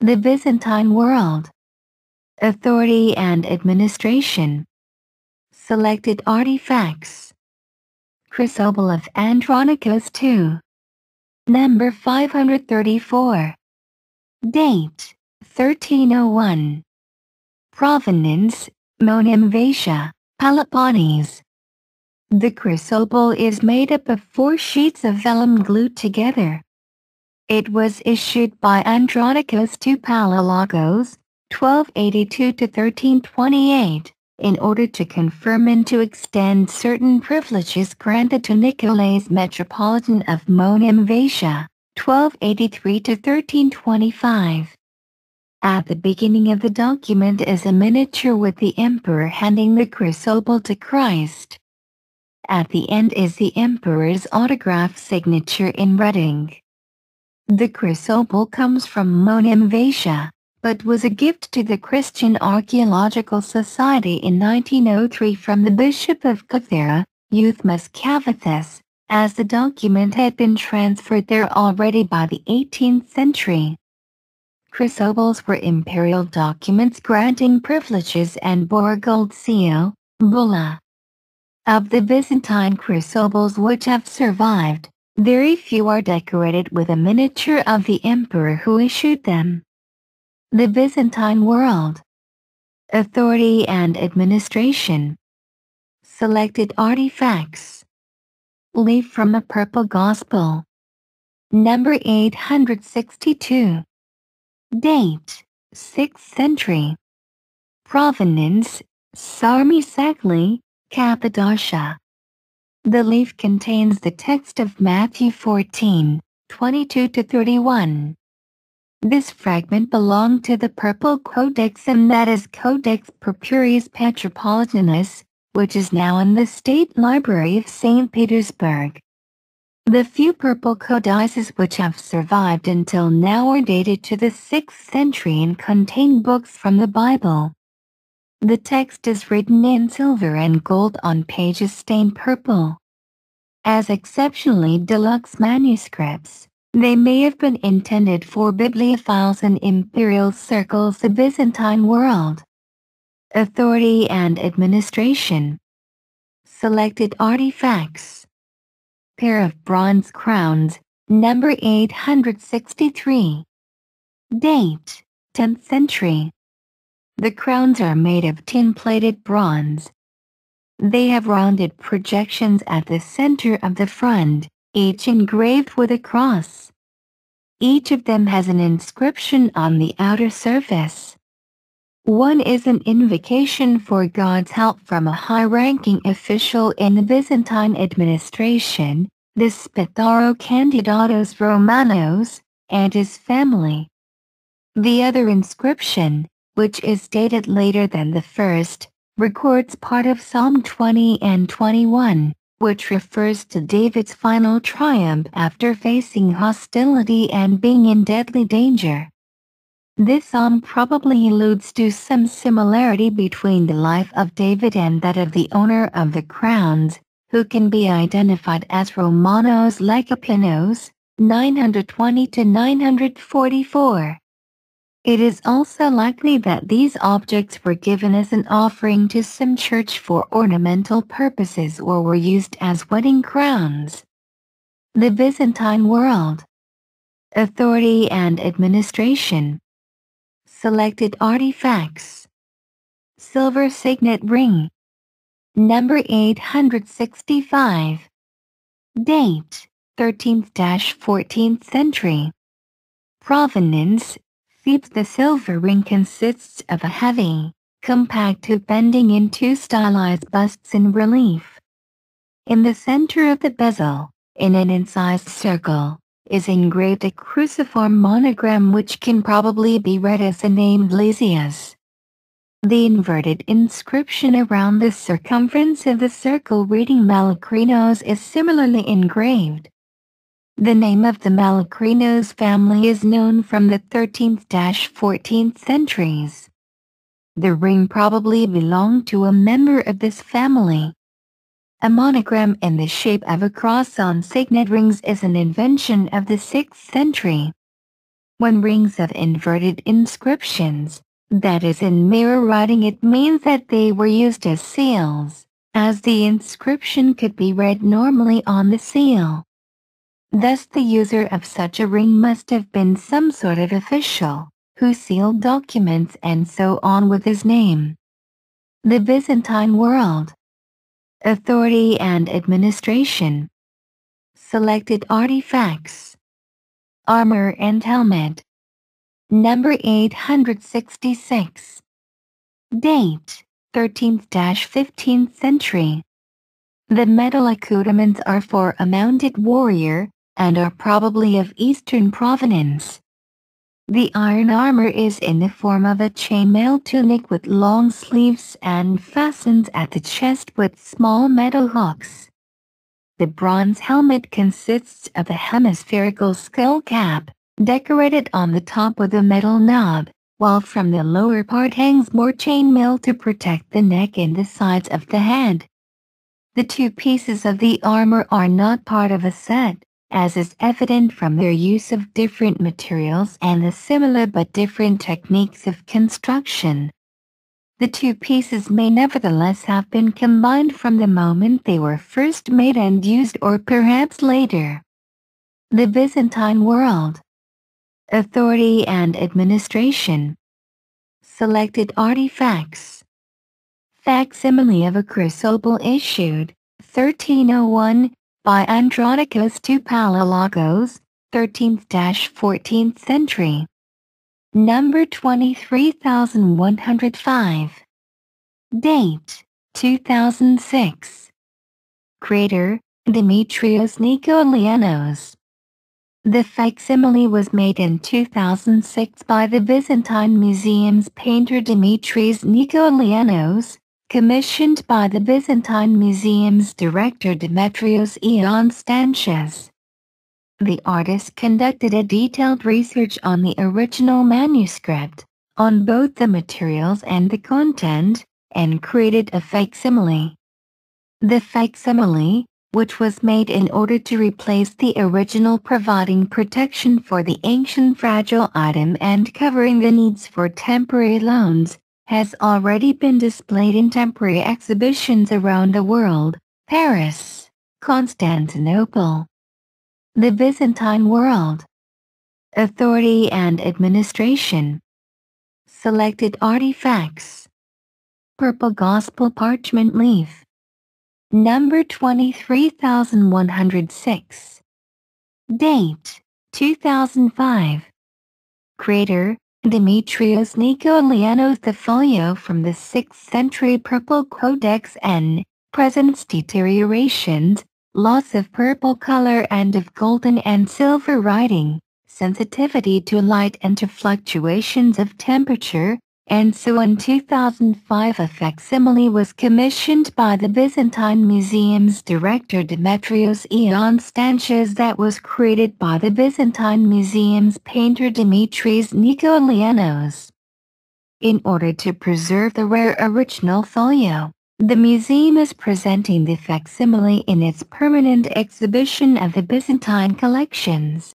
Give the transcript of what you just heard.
The Byzantine world. Authority and administration. Selected artifacts. chrysobol of Andronicus II. Number 534. Date 1301. Provenance Monemvasia, Peloponnese. The chrysobol is made up of four sheets of vellum glued together. It was issued by Andronicus to Palalagos, 1282-1328, in order to confirm and to extend certain privileges granted to Nicolaus Metropolitan of Monemvasia, Vasia, 1283-1325. At the beginning of the document is a miniature with the emperor handing the chrysobal to Christ. At the end is the emperor's autograph signature in red ink. The chrysople comes from Monim but was a gift to the Christian Archaeological Society in 1903 from the Bishop of Kathara, Euthmus Cavathus, as the document had been transferred there already by the 18th century. Chrysobols were imperial documents granting privileges and bore a gold seal, bulla. Of the Byzantine chrysobols which have survived, very few are decorated with a miniature of the emperor who issued them. The Byzantine world. Authority and administration. Selected artifacts. Leaf from a purple gospel. Number 862. Date 6th century. Provenance Sarmisagli, Cappadocia. The leaf contains the text of Matthew 14, 22 31. This fragment belonged to the Purple Codex and that is Codex Purpureus Petropolitanus, which is now in the State Library of St. Petersburg. The few purple codices which have survived until now are dated to the 6th century and contain books from the Bible, the text is written in silver and gold on pages stained purple. As exceptionally deluxe manuscripts, they may have been intended for bibliophiles in imperial circles the Byzantine world. Authority and administration. Selected artifacts. Pair of bronze crowns, number 863. Date, 10th century. The crowns are made of tin-plated bronze. They have rounded projections at the center of the front, each engraved with a cross. Each of them has an inscription on the outer surface. One is an invocation for God's help from a high-ranking official in the Byzantine administration, the Spitaro Candidatos Romanos, and his family. The other inscription, which is dated later than the first, records part of Psalm 20 and 21, which refers to David's final triumph after facing hostility and being in deadly danger. This psalm probably alludes to some similarity between the life of David and that of the owner of the crowns, who can be identified as Romanos Lycoplinos, 920 to 944. It is also likely that these objects were given as an offering to some church for ornamental purposes or were used as wedding crowns. The Byzantine world. Authority and administration. Selected artifacts. Silver signet ring. Number 865. Date 13th 14th century. Provenance the silver ring consists of a heavy, compact hoop bending in two stylized busts in relief. In the center of the bezel, in an incised circle, is engraved a cruciform monogram which can probably be read as the name Lysias. The inverted inscription around the circumference of the circle reading Malacrinos is similarly engraved. The name of the Malacrinos family is known from the 13th-14th centuries. The ring probably belonged to a member of this family. A monogram in the shape of a cross on signet rings is an invention of the 6th century. When rings have inverted inscriptions, that is in mirror writing it means that they were used as seals, as the inscription could be read normally on the seal. Thus the user of such a ring must have been some sort of official, who sealed documents and so on with his name. The Byzantine world. Authority and administration. Selected artifacts. Armor and helmet. Number 866. Date 13th 15th century. The metal accoutrements are for a mounted warrior, and are probably of Eastern provenance. The iron armor is in the form of a chainmail tunic with long sleeves and fastened at the chest with small metal hooks. The bronze helmet consists of a hemispherical skull cap, decorated on the top with a metal knob, while from the lower part hangs more chainmail to protect the neck and the sides of the head. The two pieces of the armor are not part of a set, as is evident from their use of different materials and the similar but different techniques of construction. The two pieces may nevertheless have been combined from the moment they were first made and used or perhaps later. The Byzantine world. Authority and administration. Selected artifacts. Facsimile of a chrysoble issued 1301 by Andronicus to Palaiologos, 13th-14th century. Number 23105. Date, 2006. Creator, Demetrios Nikolianos. The facsimile was made in 2006 by the Byzantine Museum's painter Dimitris Nikolianos, commissioned by the Byzantine Museum's director Demetrios Ion Stanches. The artist conducted a detailed research on the original manuscript, on both the materials and the content, and created a facsimile. The facsimile, which was made in order to replace the original providing protection for the ancient fragile item and covering the needs for temporary loans, has already been displayed in temporary exhibitions around the world, Paris, Constantinople, the Byzantine world, authority and administration, selected artifacts, purple gospel parchment leaf, number 23106, date 2005, creator Demetrios Nikolaos the folio from the 6th century Purple Codex N, presents deteriorations, loss of purple color and of golden and silver writing, sensitivity to light and to fluctuations of temperature, and so in 2005 a facsimile was commissioned by the Byzantine Museum's director Demetrios Ionstanches that was created by the Byzantine Museum's painter Dimitris Nikolianos. In order to preserve the rare original folio, the museum is presenting the facsimile in its permanent exhibition of the Byzantine collections.